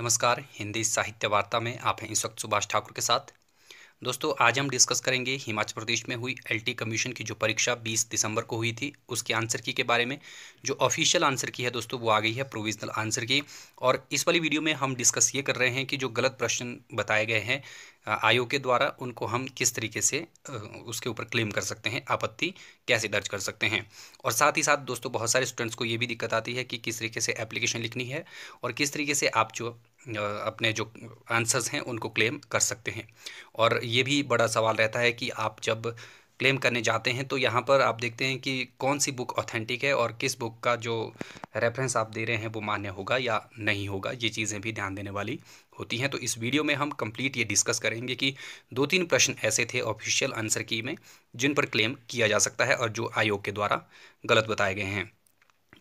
नमस्कार हिंदी साहित्य वार्ता में आप हैं इस वक्त सुभाष ठाकुर के साथ दोस्तों आज हम डिस्कस करेंगे हिमाचल प्रदेश में हुई एलटी कमीशन की जो परीक्षा 20 दिसंबर को हुई थी उसके आंसर की के बारे में जो ऑफिशियल आंसर की है दोस्तों वो आ गई है प्रोविजनल आंसर की और इस वाली वीडियो में हम डिस्कस ये कर रहे हैं कि जो गलत प्रश्न बताए गए हैं आयोग के द्वारा उनको हम किस तरीके से उसके ऊपर क्लेम कर सकते हैं आपत्ति कैसे दर्ज कर सकते हैं और साथ ही साथ दोस्तों बहुत सारे स्टूडेंट्स को ये भी दिक्कत आती है कि किस तरीके से एप्लीकेशन लिखनी है और किस तरीके से आप जो अपने जो आंसर्स हैं उनको क्लेम कर सकते हैं और ये भी बड़ा सवाल रहता है कि आप जब क्लेम करने जाते हैं तो यहाँ पर आप देखते हैं कि कौन सी बुक ऑथेंटिक है और किस बुक का जो रेफरेंस आप दे रहे हैं वो मान्य होगा या नहीं होगा ये चीज़ें भी ध्यान देने वाली होती हैं तो इस वीडियो में हम कंप्लीट ये डिस्कस करेंगे कि दो तीन प्रश्न ऐसे थे ऑफिशियल आंसर की में जिन पर क्लेम किया जा सकता है और जो आयोग के द्वारा गलत बताए गए हैं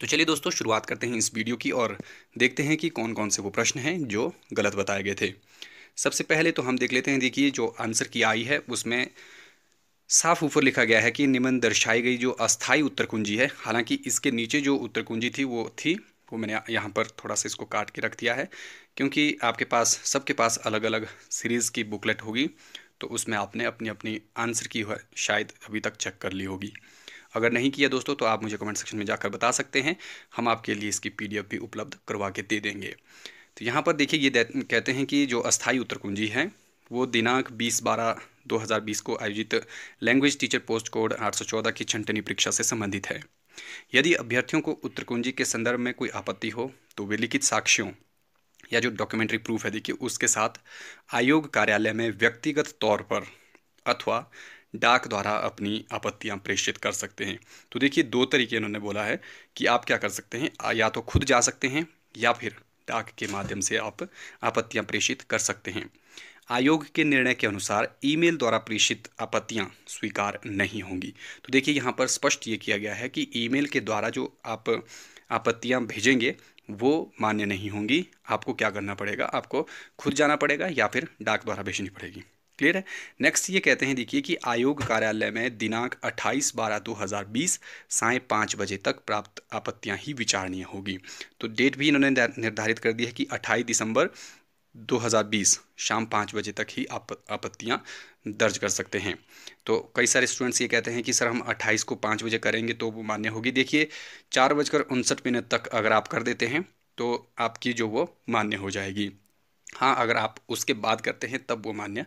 तो चलिए दोस्तों शुरुआत करते हैं इस वीडियो की और देखते हैं कि कौन कौन से वो प्रश्न हैं जो गलत बताए गए थे सबसे पहले तो हम देख लेते हैं देखिए जो आंसर की आई है उसमें साफ ऊपर लिखा गया है कि निम्न दर्शाई गई जो अस्थाई उत्तर कुंजी है हालांकि इसके नीचे जो उत्तर कुंजी थी वो थी वो मैंने यहाँ पर थोड़ा सा इसको काट के रख दिया है क्योंकि आपके पास सबके पास अलग अलग सीरीज़ की बुकलेट होगी तो उसमें आपने अपनी अपनी आंसर की शायद अभी तक चेक कर ली होगी अगर नहीं किया दोस्तों तो आप मुझे कमेंट सेक्शन में जाकर बता सकते हैं हम आपके लिए इसकी पीडीएफ भी उपलब्ध करवा के दे देंगे तो यहाँ पर देखिए ये कहते हैं कि जो अस्थायी उत्तर कुंजी है वो दिनांक बीस बारह 2020 को आयोजित लैंग्वेज टीचर पोस्ट कोड 814 की छंटनी परीक्षा से संबंधित है यदि अभ्यर्थियों को उत्तर कुंजी के संदर्भ में कोई आपत्ति हो तो वे लिखित साक्ष्यों या जो डॉक्यूमेंट्री प्रूफ है देखिए उसके साथ आयोग कार्यालय में व्यक्तिगत तौर पर अथवा डाक द्वारा अपनी आपत्तियां प्रेषित कर सकते हैं तो देखिए दो तरीके इन्होंने बोला है कि आप क्या कर सकते हैं या तो खुद जा सकते हैं या फिर डाक के माध्यम से आप आपत्तियां प्रेषित कर सकते हैं आयोग के निर्णय के अनुसार ईमेल द्वारा प्रेषित आपत्तियां स्वीकार नहीं होंगी तो देखिए यहाँ पर स्पष्ट ये किया गया है कि ईमेल के द्वारा जो आप आपत्तियाँ भेजेंगे वो मान्य नहीं होंगी आपको क्या करना पड़ेगा आपको खुद जाना पड़ेगा या फिर डाक द्वारा भेजनी पड़ेगी क्लियर है नेक्स्ट ये कहते हैं देखिए कि आयोग कार्यालय में दिनांक 28 बारह 2020 साय पाँच बजे तक प्राप्त आपत्तियां ही विचारणीय होगी तो डेट भी इन्होंने निर्धारित कर दी है कि 28 दिसंबर 2020 शाम पाँच बजे तक ही आप आपत्तियाँ दर्ज कर सकते हैं तो कई सारे स्टूडेंट्स ये कहते हैं कि सर हम 28 को पाँच बजे करेंगे तो वो मान्य होगी देखिए चार बजकर उनसठ मिनट तक अगर आप कर देते हैं तो आपकी जो वो मान्य हो जाएगी हाँ अगर आप उसके बाद करते हैं तब वो मान्य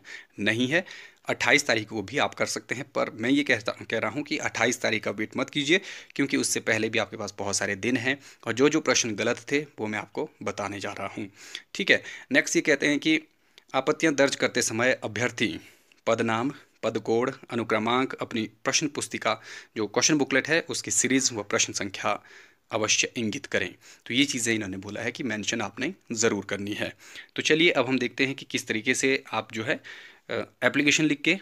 नहीं है 28 तारीख को भी आप कर सकते हैं पर मैं ये कहता कह रहा हूँ कि 28 तारीख का वेट मत कीजिए क्योंकि उससे पहले भी आपके पास बहुत सारे दिन हैं और जो जो प्रश्न गलत थे वो मैं आपको बताने जा रहा हूँ ठीक है नेक्स्ट ये कहते हैं कि आपत्तियाँ दर्ज करते समय अभ्यर्थी पदनाम पद कोड अनुक्रमांक अपनी प्रश्न पुस्तिका जो क्वेश्चन बुकलेट है उसकी सीरीज़ व प्रश्न संख्या अवश्य इंगित करें तो ये चीज़ें इन्होंने बोला है कि मेंशन आपने ज़रूर करनी है तो चलिए अब हम देखते हैं कि किस तरीके से आप जो है एप्लीकेशन लिख के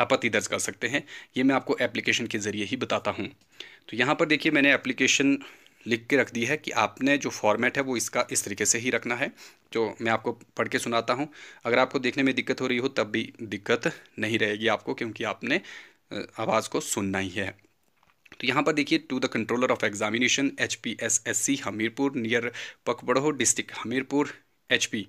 आपत्ति दर्ज कर सकते हैं ये मैं आपको एप्लीकेशन के ज़रिए ही बताता हूँ तो यहाँ पर देखिए मैंने एप्लीकेशन लिख के रख दी है कि आपने जो फॉर्मेट है वो इसका इस तरीके से ही रखना है जो मैं आपको पढ़ के सुनाता हूँ अगर आपको देखने में दिक्कत हो रही हो तब भी दिक्कत नहीं रहेगी आपको क्योंकि आपने आवाज़ को सुनना ही है तो यहाँ पर देखिए to the controller of examination H P S S C Hamirpur near पकबड़ो डिस्ट्रिक्ट हमीरपुर एच पी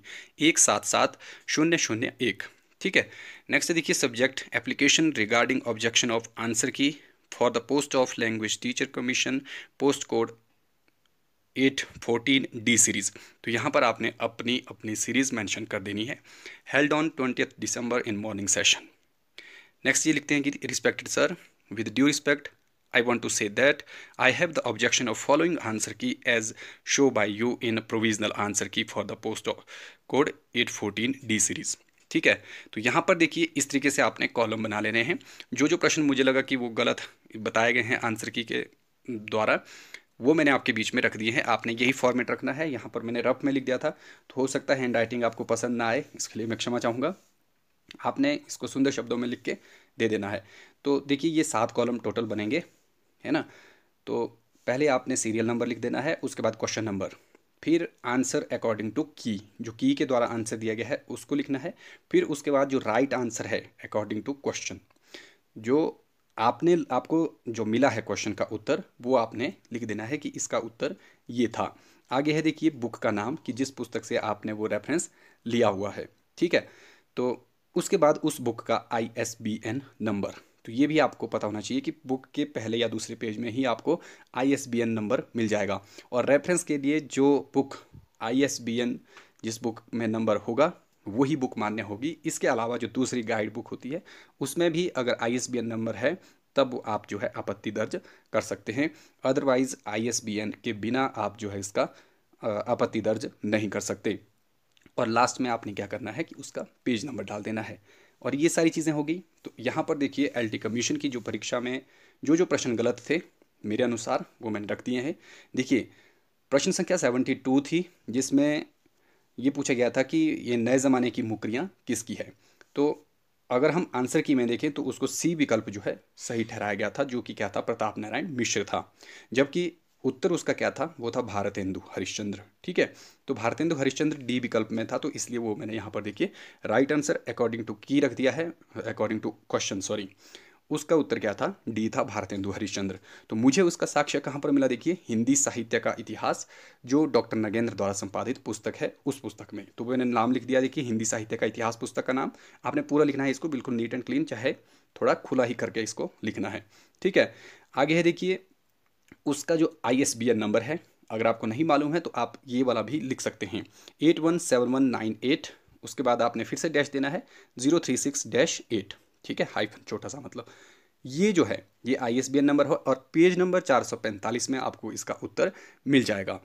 एक सात सात शून्य शून्य एक ठीक है नेक्स्ट देखिए subject application regarding objection of answer key for the post of language teacher commission post code eight fourteen D series तो यहाँ पर आपने अपनी अपनी सीरीज़ मेंशन कर देनी है held on twenty December in morning session next ये लिखते हैं कि respected sir with due respect I want to say that I have the objection of following answer key as show by you in provisional answer key for the post code 814D series. ठीक है तो यहाँ पर देखिए इस तरीके से आपने कॉलम बना लेने हैं जो जो प्रश्न मुझे लगा कि वो गलत बताए गए हैं आंसर की के द्वारा वो मैंने आपके बीच में रख दिए हैं आपने यही फॉर्मेट रखना है यहाँ पर मैंने रफ में लिख दिया था तो हो सकता है हैंड राइटिंग आपको पसंद ना आए इसके लिए मैं क्षमा चाहूँगा आपने इसको सुंदर शब्दों में लिख के दे देना है तो देखिए ये सात कॉलम टोटल बनेंगे है ना तो पहले आपने सीरियल नंबर लिख देना है उसके बाद क्वेश्चन नंबर फिर आंसर अकॉर्डिंग टू की जो की के द्वारा आंसर दिया गया है उसको लिखना है फिर उसके बाद जो राइट right आंसर है अकॉर्डिंग टू क्वेश्चन जो आपने आपको जो मिला है क्वेश्चन का उत्तर वो आपने लिख देना है कि इसका उत्तर ये था आगे है देखिए बुक का नाम कि जिस पुस्तक से आपने वो रेफरेंस लिया हुआ है ठीक है तो उसके बाद उस बुक का I S B N number तो ये भी आपको पता होना चाहिए कि बुक के पहले या दूसरे पेज में ही आपको आई नंबर मिल जाएगा और रेफरेंस के लिए जो बुक आई जिस बुक में नंबर होगा वही बुक मान्य होगी इसके अलावा जो दूसरी गाइड बुक होती है उसमें भी अगर आई नंबर है तब आप जो है आपत्ति दर्ज कर सकते हैं अदरवाइज़ आई के बिना आप जो है इसका आपत्ति दर्ज नहीं कर सकते और लास्ट में आपने क्या करना है कि उसका पेज नंबर डाल देना है और ये सारी चीज़ें हो गई तो यहाँ पर देखिए एल कमीशन की जो परीक्षा में जो जो प्रश्न गलत थे मेरे अनुसार वो मैंने रख दिए हैं देखिए प्रश्न संख्या सेवेंटी टू थी जिसमें ये पूछा गया था कि ये नए ज़माने की मुकरियाँ किसकी है तो अगर हम आंसर की में देखें तो उसको सी विकल्प जो है सही ठहराया गया था जो कि क्या था प्रताप नारायण मिश्र था जबकि उत्तर उसका क्या था वो था भारतेंदु हरिश्चंद्र ठीक है तो भारतेंदु हरिश्चंद्र डी विकल्प में था तो इसलिए वो मैंने यहाँ पर देखिए राइट आंसर अकॉर्डिंग टू की रख दिया है अकॉर्डिंग टू क्वेश्चन सॉरी उसका उत्तर क्या था डी था भारतेंदु हरिश्चंद्र तो मुझे उसका साक्ष्य कहाँ पर मिला देखिए हिंदी साहित्य का इतिहास जो डॉक्टर नगेंद्र द्वारा संपादित पुस्तक है उस पुस्तक में तो मैंने नाम लिख दिया देखिए हिंदी साहित्य का इतिहास पुस्तक का नाम आपने पूरा लिखना है इसको बिल्कुल नीट एंड क्लीन चाहे थोड़ा खुला ही करके इसको लिखना है ठीक है आगे है देखिए उसका जो आई नंबर है अगर आपको नहीं मालूम है तो आप ये वाला भी लिख सकते हैं eight one seven one nine eight उसके बाद आपने फिर से डैश देना है zero three six dash eight ठीक है हाइफन छोटा सा मतलब ये जो है ये आई नंबर हो और पेज नंबर चार सौ पैंतालीस में आपको इसका उत्तर मिल जाएगा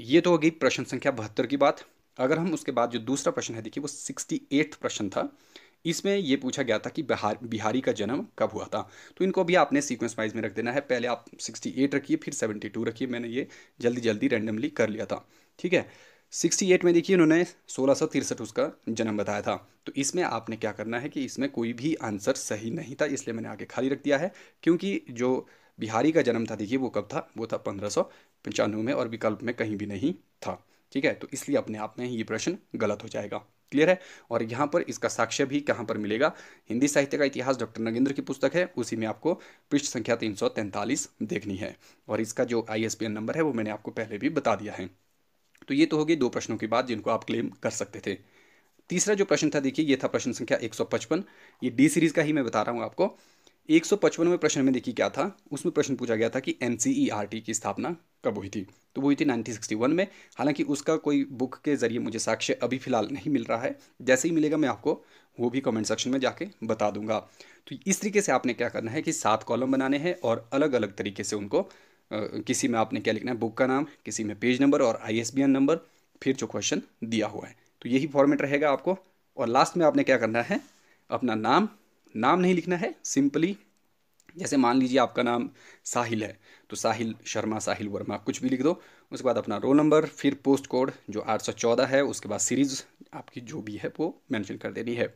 ये तो होगी प्रश्न संख्या बहत्तर की बात अगर हम उसके बाद जो दूसरा प्रश्न है देखिए वो सिक्सटी प्रश्न था इसमें ये पूछा गया था कि बिहार बिहारी का जन्म कब हुआ था तो इनको भी आपने सीक्वेंस वाइज में रख देना है पहले आप 68 रखिए फिर 72 रखिए मैंने ये जल्दी जल्दी रैंडमली कर लिया था ठीक है 68 में देखिए उन्होंने सोलह उसका जन्म बताया था तो इसमें आपने क्या करना है कि इसमें कोई भी आंसर सही नहीं था इसलिए मैंने आगे खाली रख दिया है क्योंकि जो बिहारी का जन्म था देखिए वो कब था वो था पंद्रह में और विकल्प में कहीं भी नहीं था ठीक है तो इसलिए अपने आप में ये प्रश्न गलत हो जाएगा क्लियर है और यहाँ पर इसका साक्ष्य भी कहाँ पर मिलेगा हिंदी साहित्य का इतिहास डॉक्टर नगेंद्र की पुस्तक है उसी में आपको पृष्ठ संख्या तीन देखनी है और इसका जो आई नंबर है वो मैंने आपको पहले भी बता दिया है तो ये तो होगी दो प्रश्नों की बात जिनको आप क्लेम कर सकते थे तीसरा जो प्रश्न था देखिए ये था प्रश्न संख्या पचपन ये डी सीरीज का ही मैं बता रहा हूँ आपको 155 में प्रश्न में देखिए क्या था उसमें प्रश्न पूछा गया था कि एन e की स्थापना कब हुई थी तो वो हुई थी 1961 में हालांकि उसका कोई बुक के ज़रिए मुझे साक्ष्य अभी फ़िलहाल नहीं मिल रहा है जैसे ही मिलेगा मैं आपको वो भी कमेंट सेक्शन में जाके बता दूंगा तो इस तरीके से आपने क्या करना है कि सात कॉलम बनाने हैं और अलग अलग तरीके से उनको आ, किसी में आपने क्या लिखना है बुक का नाम किसी में पेज नंबर और आई नंबर फिर जो क्वेश्चन दिया हुआ है तो यही फॉर्मेट रहेगा आपको और लास्ट में आपने क्या करना है अपना नाम नाम नहीं लिखना है सिंपली जैसे मान लीजिए आपका नाम साहिल है तो साहिल शर्मा साहिल वर्मा कुछ भी लिख दो उसके बाद अपना रोल नंबर फिर पोस्ट कोड जो 814 है उसके बाद सीरीज़ आपकी जो भी है वो मेंशन कर देनी है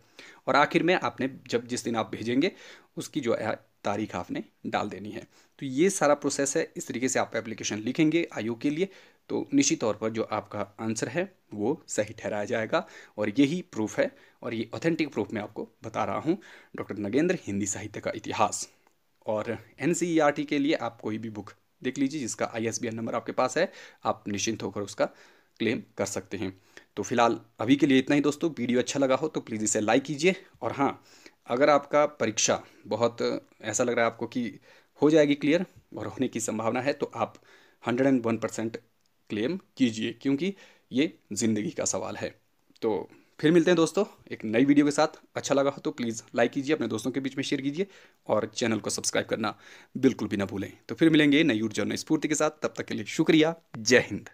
और आखिर में आपने जब जिस दिन आप भेजेंगे उसकी जो है तारीख आपने डाल देनी है तो ये सारा प्रोसेस है इस तरीके से आप एप्लीकेशन लिखेंगे आयोग के लिए तो निश्चित तौर पर जो आपका आंसर है वो सही ठहराया जाएगा और यही प्रूफ है और ये ऑथेंटिक प्रूफ मैं आपको बता रहा हूँ डॉक्टर नगेंद्र हिंदी साहित्य का इतिहास और एन e के लिए आप कोई भी बुक देख लीजिए जिसका आई नंबर आपके पास है आप निश्चिंत होकर उसका क्लेम कर सकते हैं तो फिलहाल अभी के लिए इतना ही दोस्तों वीडियो अच्छा लगा हो तो प्लीज़ इसे लाइक कीजिए और हाँ अगर आपका परीक्षा बहुत ऐसा लग रहा है आपको कि हो जाएगी क्लियर और होने की संभावना है तो आप hundred and one percent claim कीजिए क्योंकि ये ज़िंदगी का सवाल है तो फिर मिलते हैं दोस्तों एक नई वीडियो के साथ अच्छा लगा हो तो प्लीज़ लाइक कीजिए अपने दोस्तों के बीच में शेयर कीजिए और चैनल को सब्सक्राइब करना बिल्कुल भी ना भूलें तो फिर मिलेंगे नई ऊर्जा नई स्फूर्ति के साथ तब तक के लिए शुक्रिया जय हिंद